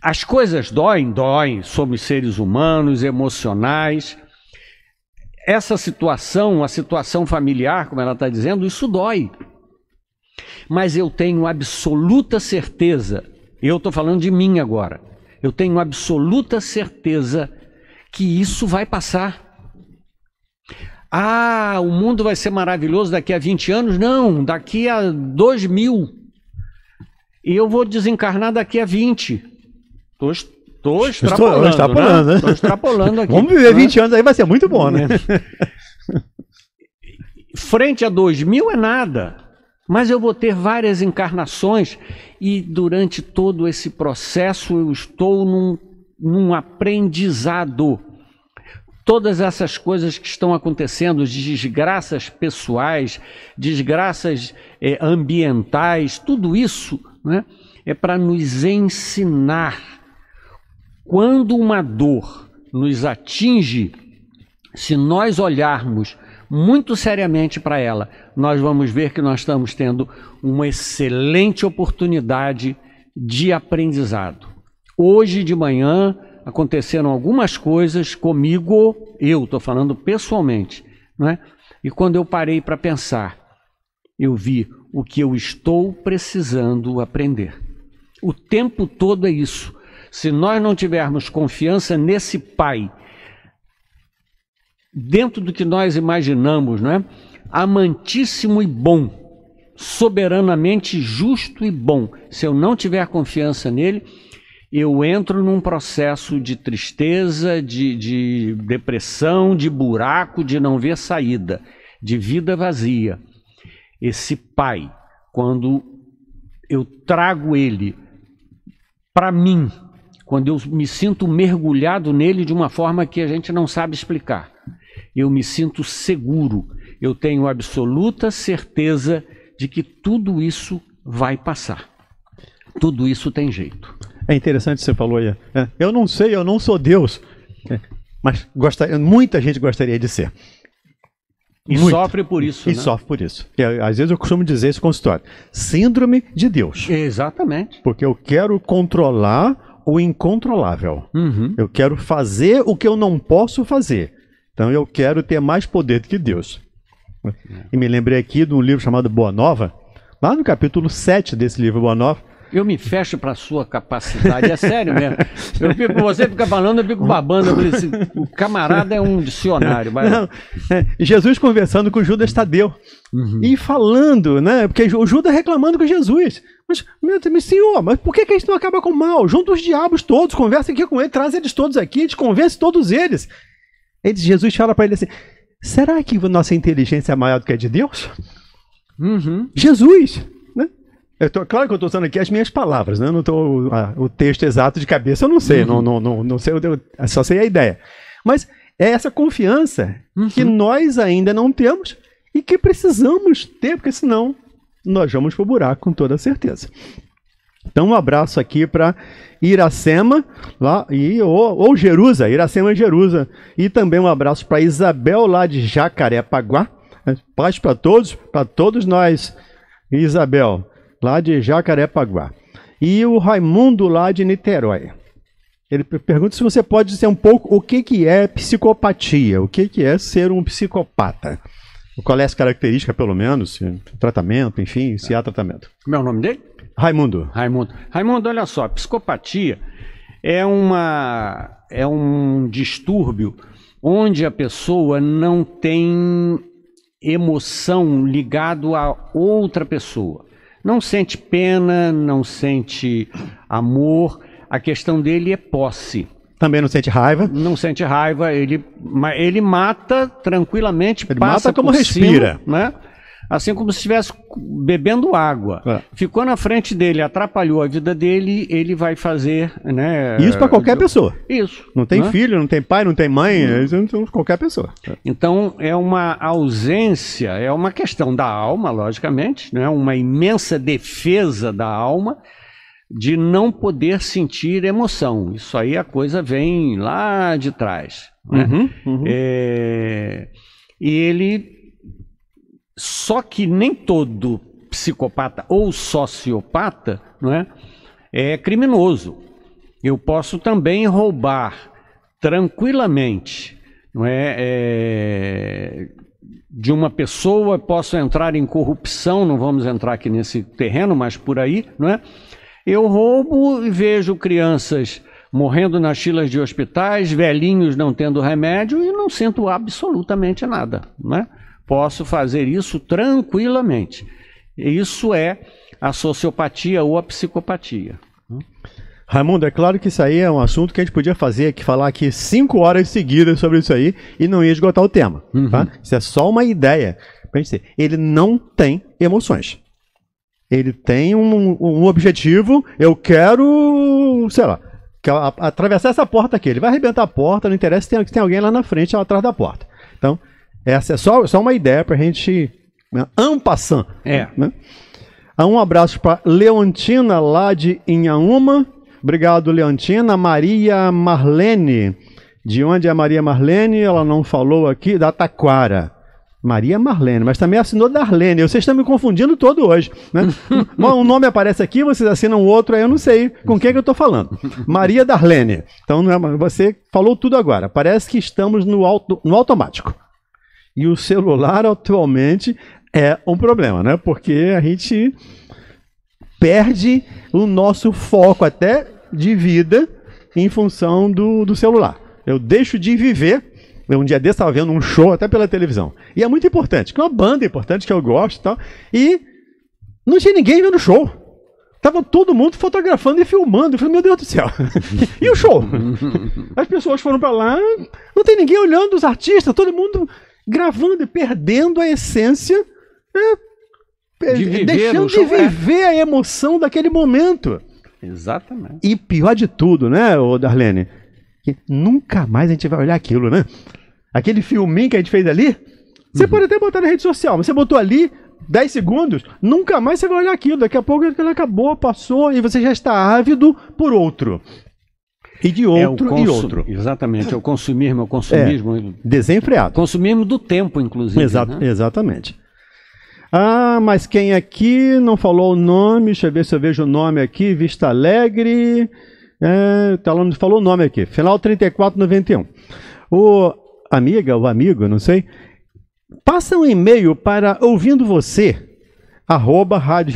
As coisas doem, doem, somos seres humanos, emocionais. Essa situação, a situação familiar, como ela está dizendo, isso dói. Mas eu tenho absoluta certeza, eu estou falando de mim agora, eu tenho absoluta certeza que isso vai passar. Ah, o mundo vai ser maravilhoso daqui a 20 anos? Não, daqui a 2 mil. E eu vou desencarnar daqui a 20. Estou Estou extrapolando. Estou extrapolando, né? né? extrapolando aqui. Vamos viver 20 anos aí, vai ser muito bom, né? Frente a 2000 é nada. Mas eu vou ter várias encarnações e durante todo esse processo eu estou num, num aprendizado todas essas coisas que estão acontecendo, desgraças pessoais, desgraças eh, ambientais, tudo isso né, é para nos ensinar. Quando uma dor nos atinge, se nós olharmos muito seriamente para ela, nós vamos ver que nós estamos tendo uma excelente oportunidade de aprendizado. Hoje de manhã, aconteceram algumas coisas comigo, eu estou falando pessoalmente, né? E quando eu parei para pensar, eu vi o que eu estou precisando aprender. O tempo todo é isso. Se nós não tivermos confiança nesse Pai, dentro do que nós imaginamos, é? amantíssimo e bom, soberanamente justo e bom. Se eu não tiver confiança nele, eu entro num processo de tristeza, de, de depressão, de buraco, de não ver saída, de vida vazia. Esse pai, quando eu trago ele para mim, quando eu me sinto mergulhado nele de uma forma que a gente não sabe explicar, eu me sinto seguro, eu tenho absoluta certeza de que tudo isso vai passar. Tudo isso tem jeito. É interessante você falou aí. É, eu não sei, eu não sou Deus. É, mas gostaria, muita gente gostaria de ser. E Muito. sofre por isso. E né? sofre por isso. E, é, às vezes eu costumo dizer isso com consultório. Síndrome de Deus. Exatamente. Porque eu quero controlar o incontrolável. Uhum. Eu quero fazer o que eu não posso fazer. Então eu quero ter mais poder do que Deus. É. E me lembrei aqui de um livro chamado Boa Nova. Lá no capítulo 7 desse livro Boa Nova, eu me fecho para a sua capacidade, é sério mesmo. Eu fico, você fica falando, eu fico babando. Eu assim, o camarada é um dicionário. Mas... Não, é, Jesus conversando com Judas Tadeu uhum. e falando, né? Porque o Judas reclamando com Jesus. Mas, meu Deus, senhor, mas por que, que a gente não acaba com o mal? Junta os diabos todos, conversa aqui com ele, traz eles todos aqui, te convence todos eles. Aí Jesus fala para ele assim: será que nossa inteligência é maior do que a de Deus? Uhum. Jesus. É, tô, claro que eu estou usando aqui as minhas palavras, né? Eu não estou ah, o texto exato de cabeça eu não sei, uhum. não, não, não, não, sei, eu é, só sei a ideia. Mas é essa confiança uhum. que nós ainda não temos e que precisamos ter, porque senão nós vamos para o buraco com toda certeza. Então, um abraço aqui para Iracema lá, e, ou, ou Jerusa, Iracema e Jerusa. E também um abraço para Isabel, lá de Jacarepaguá. Paz para todos, para todos nós. Isabel lá de Jacarepaguá. E o Raimundo, lá de Niterói. Ele pergunta se você pode dizer um pouco o que, que é psicopatia, o que, que é ser um psicopata. Qual é essa característica, pelo menos? Tratamento, enfim, se há tratamento. Como é o nome dele? Raimundo. Raimundo. Raimundo, olha só, psicopatia é, uma, é um distúrbio onde a pessoa não tem emoção ligado a outra pessoa. Não sente pena, não sente amor. A questão dele é posse. Também não sente raiva? Não sente raiva. Ele, ele mata tranquilamente. Ele mata como respira. Cima, né? assim como se estivesse bebendo água. É. Ficou na frente dele, atrapalhou a vida dele, ele vai fazer, né? Isso para qualquer pessoa. Isso. Não tem filho, não tem pai, não tem mãe, Isso é qualquer pessoa. Então é uma ausência, é uma questão da alma, logicamente, né? Uma imensa defesa da alma de não poder sentir emoção. Isso aí a coisa vem lá de trás. Né? Uhum, uhum. É... E ele só que nem todo psicopata ou sociopata não é, é criminoso. Eu posso também roubar tranquilamente, não é, é de uma pessoa, posso entrar em corrupção, não vamos entrar aqui nesse terreno, mas por aí, não é? Eu roubo e vejo crianças morrendo nas filas de hospitais, velhinhos não tendo remédio e não sinto absolutamente nada, não é? Posso fazer isso tranquilamente. Isso é a sociopatia ou a psicopatia. Raimundo, é claro que isso aí é um assunto que a gente podia fazer, que falar aqui cinco horas seguidas sobre isso aí e não ia esgotar o tema. Tá? Uhum. Tá? Isso é só uma ideia pra Ele não tem emoções. Ele tem um, um objetivo, eu quero, sei lá, que, atravessar essa porta aqui. Ele vai arrebentar a porta, não interessa se tem, tem alguém lá na frente, ou atrás da porta. Essa é só, só uma ideia para a gente. Né? Ampassan. É. Né? Ah, um abraço para Leontina, lá de Inhaúma. Obrigado, Leontina. Maria Marlene. De onde é a Maria Marlene? Ela não falou aqui, da Taquara. Maria Marlene, mas também assinou Darlene. Vocês estão me confundindo todo hoje. Né? um nome aparece aqui, vocês assinam outro, aí eu não sei com quem é que eu estou falando. Maria Darlene. Então, não é, você falou tudo agora. Parece que estamos no, auto, no automático. E o celular atualmente é um problema, né? Porque a gente perde o nosso foco até de vida em função do, do celular. Eu deixo de viver. um dia desse estava vendo um show até pela televisão. E é muito importante, que é uma banda importante que eu gosto e tal. E não tinha ninguém vendo o show. Tava todo mundo fotografando e filmando. Eu falei, meu Deus do céu. e o show? As pessoas foram para lá, não tem ninguém olhando os artistas, todo mundo gravando e perdendo a essência. Né? É, de viver deixando de é. viver a emoção daquele momento. Exatamente. E pior de tudo, né, ô Darlene? Que nunca mais a gente vai olhar aquilo, né? Aquele filminho que a gente fez ali, você uhum. pode até botar na rede social, mas você botou ali 10 segundos, nunca mais você vai olhar aquilo. Daqui a pouco ele acabou, passou e você já está ávido por outro. E de é outro é e outro. Exatamente, é o consumismo, é o consumismo. É, desenfreado. Consumismo do tempo, inclusive. Exa né? Exatamente. Ah, mas quem aqui não falou o nome? Deixa eu ver se eu vejo o nome aqui. Vista Alegre. É, tá não falou o nome aqui. Final 3491. O amiga, o amigo, não sei. Passa um e-mail para ouvindo você arroba br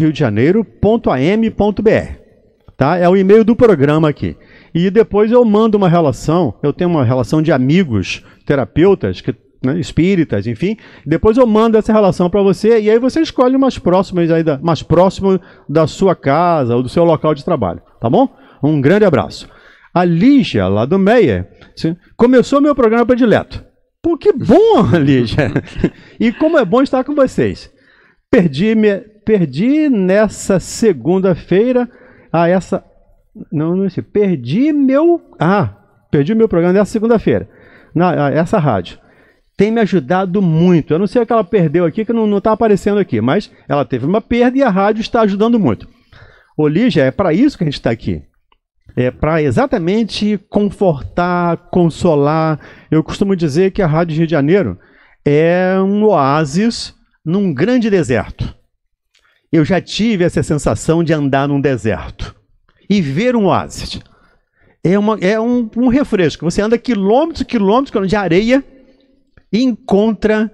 Tá? É o e-mail do programa aqui. E depois eu mando uma relação, eu tenho uma relação de amigos terapeutas que né, espíritas, enfim. Depois eu mando essa relação para você e aí você escolhe umas próximas aí da, mais próximo da sua casa ou do seu local de trabalho, tá bom? Um grande abraço. A Lígia, lá do Meia, começou meu programa predileto. Pô, que bom, Lígia! e como é bom estar com vocês. Perdi, me, perdi nessa segunda-feira a essa não, não sei. Perdi meu. Ah, perdi meu programa nessa segunda-feira. Na, ah, essa rádio. Tem me ajudado muito. Eu não sei o que ela perdeu aqui, que não está aparecendo aqui, mas ela teve uma perda e a rádio está ajudando muito. Ô, Lígia, é para isso que a gente está aqui. É para exatamente confortar, consolar. Eu costumo dizer que a Rádio Rio de Janeiro é um oásis num grande deserto. Eu já tive essa sensação de andar num deserto e ver um oásis. É, uma, é um, um refresco. Você anda quilômetros e quilômetros de areia e encontra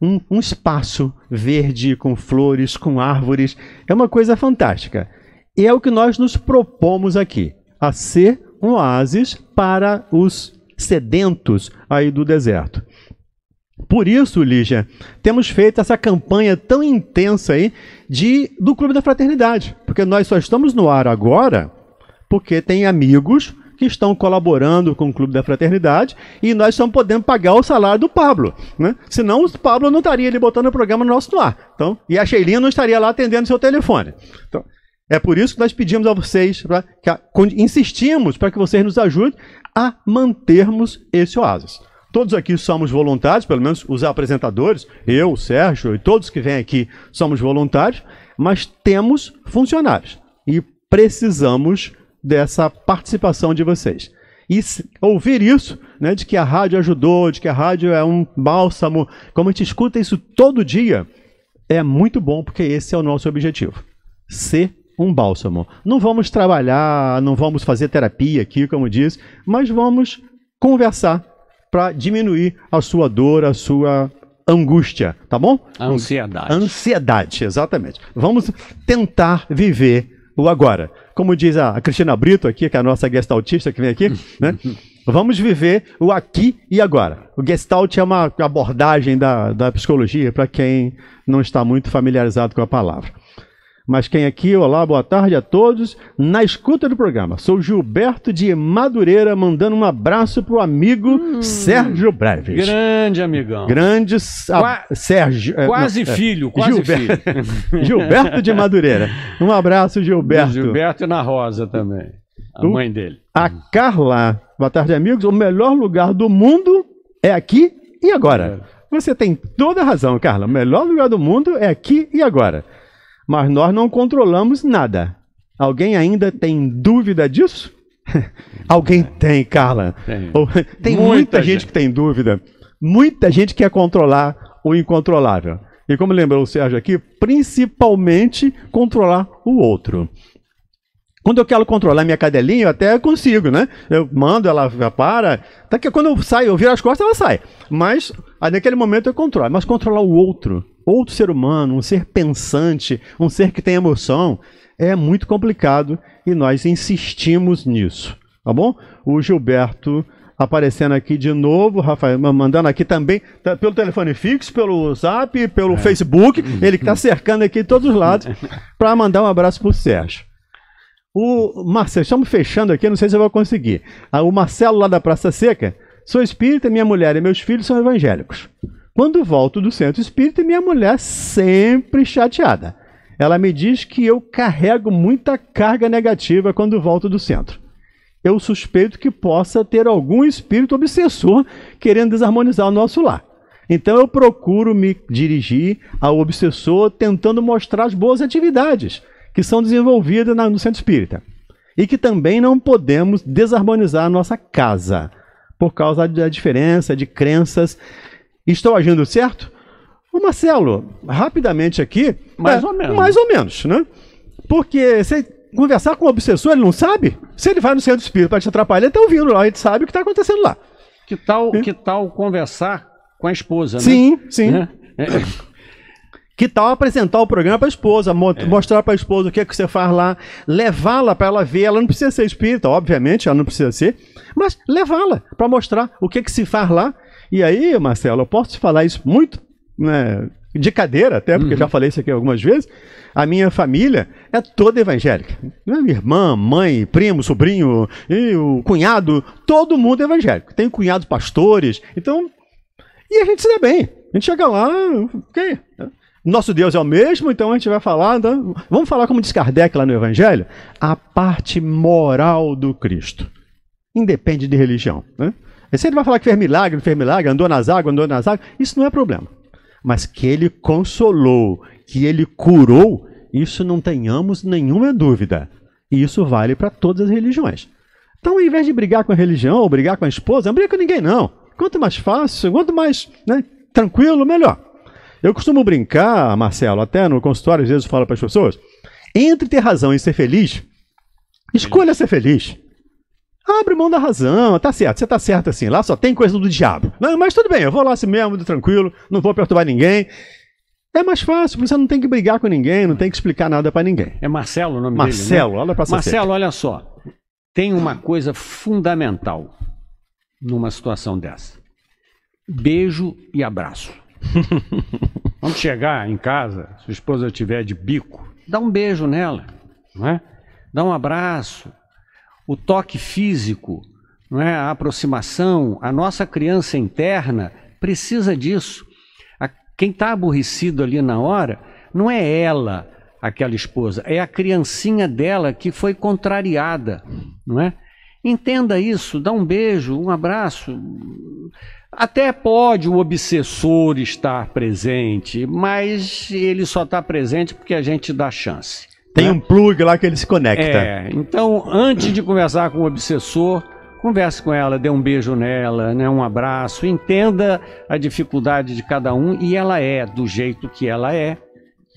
um, um espaço verde com flores, com árvores. É uma coisa fantástica. E é o que nós nos propomos aqui, a ser um oásis para os sedentos aí do deserto. Por isso, Lígia, temos feito essa campanha tão intensa aí de, do Clube da Fraternidade, porque nós só estamos no ar agora porque tem amigos que estão colaborando com o Clube da Fraternidade e nós estamos podendo pagar o salário do Pablo, né? Senão o Pablo não estaria ali botando o programa no nosso ar. Então, e a Sheilinha não estaria lá atendendo seu telefone. Então, é por isso que nós pedimos a vocês, pra, que a, insistimos para que vocês nos ajudem a mantermos esse oásis. Todos aqui somos voluntários, pelo menos os apresentadores, eu, o Sérgio e todos que vêm aqui somos voluntários, mas temos funcionários e precisamos dessa participação de vocês. E ouvir isso, né, de que a rádio ajudou, de que a rádio é um bálsamo, como a gente escuta isso todo dia, é muito bom, porque esse é o nosso objetivo. Ser um bálsamo. Não vamos trabalhar, não vamos fazer terapia aqui, como diz, mas vamos conversar para diminuir a sua dor, a sua angústia, tá bom? Ansiedade. Ansiedade, exatamente. Vamos tentar viver o agora. Como diz a Cristina Brito aqui, que é a nossa autista que vem aqui, né? Vamos viver o aqui e agora. O gestalt é uma abordagem da, da psicologia para quem não está muito familiarizado com a palavra. Mas quem aqui, olá, boa tarde a todos. Na escuta do programa, sou Gilberto de Madureira, mandando um abraço pro amigo hum, Sérgio Breves. Grande amigão. Grande Qua Sérgio. É, quase não, é, filho, quase Gilberto, filho. Gilberto de Madureira. Um abraço, Gilberto. Gilberto e na Rosa também. A o, mãe dele. A Carla. Boa tarde, amigos. O melhor lugar do mundo é aqui e agora. É. Você tem toda a razão, Carla. O melhor lugar do mundo é aqui e agora mas nós não controlamos nada. Alguém ainda tem dúvida disso? Alguém tem, Carla. Tem, tem muita, muita gente, gente que tem dúvida. Muita gente quer controlar o incontrolável. E como lembrou o Sérgio aqui, principalmente controlar o outro. Quando eu quero controlar minha cadelinha, eu até consigo, né? Eu mando, ela para. Até que quando eu saio, eu viro as costas, ela sai. Mas naquele momento eu controlo. Mas controlar o outro outro ser humano, um ser pensante, um ser que tem emoção, é muito complicado e nós insistimos nisso, tá bom? O Gilberto aparecendo aqui de novo, Rafael mandando aqui também, tá, pelo telefone fixo, pelo WhatsApp, pelo é. Facebook, ele que está cercando aqui de todos os lados, para mandar um abraço para o Sérgio. O Marcelo, estamos fechando aqui, não sei se eu vou conseguir. Ah, o Marcelo lá da Praça Seca, sou espírita, minha mulher e meus filhos são evangélicos. Quando volto do centro espírita, minha mulher sempre chateada. Ela me diz que eu carrego muita carga negativa quando volto do centro. Eu suspeito que possa ter algum espírito obsessor querendo desarmonizar o nosso lar. Então eu procuro me dirigir ao obsessor tentando mostrar as boas atividades que são desenvolvidas no centro espírita. E que também não podemos desarmonizar a nossa casa por causa da diferença de crenças Estou agindo certo? O Marcelo, rapidamente aqui. Mais é, ou menos. Mais ou menos, né? Porque você conversar com o obsessor, ele não sabe. Se ele vai no centro espírita para te atrapalhar, ele está ouvindo lá, ele sabe o que está acontecendo lá. Que tal, é. que tal conversar com a esposa, né? Sim, né? sim. É. Que tal apresentar o programa para a esposa, mo é. mostrar para a esposa o que, é que você faz lá, levá-la para ela ver. Ela não precisa ser espírita, obviamente, ela não precisa ser, mas levá-la para mostrar o que, é que se faz lá, e aí, Marcelo, eu posso te falar isso muito né, de cadeira, até porque uhum. eu já uhum. falei isso aqui algumas vezes. A minha família é toda evangélica. Né, minha irmã, mãe, primo, sobrinho, e o cunhado, todo mundo é evangélico. Tem cunhados pastores, então. E a gente se dá bem. A gente chega lá, ok. Nosso Deus é o mesmo, então a gente vai falar. Então, vamos falar como diz Kardec lá no Evangelho? A parte moral do Cristo. Independe de religião. Né? E se ele vai falar que fez milagre, fez milagre, andou nas águas, andou nas águas, isso não é problema. Mas que ele consolou, que ele curou, isso não tenhamos nenhuma dúvida. E isso vale para todas as religiões. Então, ao invés de brigar com a religião, ou brigar com a esposa, não briga com ninguém, não. Quanto mais fácil, quanto mais né, tranquilo, melhor. Eu costumo brincar, Marcelo, até no consultório, às vezes eu falo para as pessoas: entre ter razão e ser feliz, escolha ser feliz abre mão da razão, tá certo, você tá certo assim, lá só tem coisa do diabo. Não, mas tudo bem, eu vou lá assim mesmo, muito tranquilo, não vou perturbar ninguém. É mais fácil, você não tem que brigar com ninguém, não tem que explicar nada para ninguém. É Marcelo o nome Marcelo, dele, né? olha pra Marcelo, olha só, tem uma coisa fundamental numa situação dessa. Beijo e abraço. Vamos chegar em casa, se a esposa estiver de bico, dá um beijo nela, não é? Dá um abraço, o toque físico, não é? a aproximação, a nossa criança interna precisa disso. A, quem está aborrecido ali na hora não é ela, aquela esposa, é a criancinha dela que foi contrariada, não é? Entenda isso, dá um beijo, um abraço. Até pode o obsessor estar presente, mas ele só está presente porque a gente dá chance. Tem né? um plug lá que ele se conecta. É, então antes de conversar com o obsessor, converse com ela, dê um beijo nela, né, um abraço, entenda a dificuldade de cada um e ela é do jeito que ela é.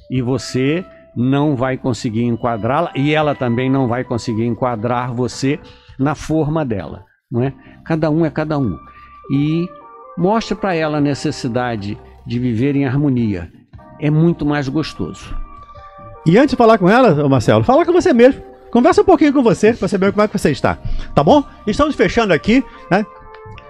E você não vai conseguir enquadrá-la e ela também não vai conseguir enquadrar você na forma dela, não é? Cada um é cada um. E mostre para ela a necessidade de viver em harmonia. É muito mais gostoso. E antes de falar com ela, Marcelo, fala com você mesmo. Conversa um pouquinho com você para saber como é que você está. Tá bom? Estamos fechando aqui, né?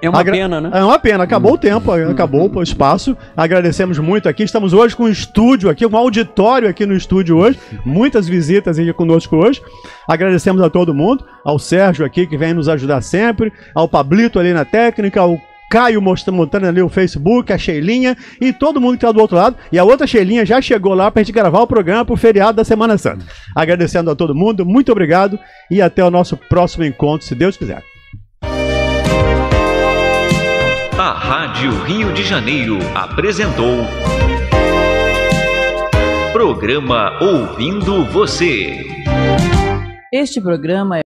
É uma Agra pena, né? É uma pena, acabou hum. o tempo, acabou hum. o espaço. Agradecemos muito aqui. Estamos hoje com um estúdio aqui, um auditório aqui no estúdio hoje. Muitas visitas aqui conosco hoje. Agradecemos a todo mundo, ao Sérgio aqui que vem nos ajudar sempre, ao Pablito ali na técnica, ao Caio mostrando ali o Facebook, a Sheilinha e todo mundo que está do outro lado. E a outra Sheilinha já chegou lá a gente gravar o programa pro feriado da Semana Santa. Agradecendo a todo mundo, muito obrigado e até o nosso próximo encontro, se Deus quiser. A Rádio Rio de Janeiro apresentou. Programa Ouvindo Você. Este programa é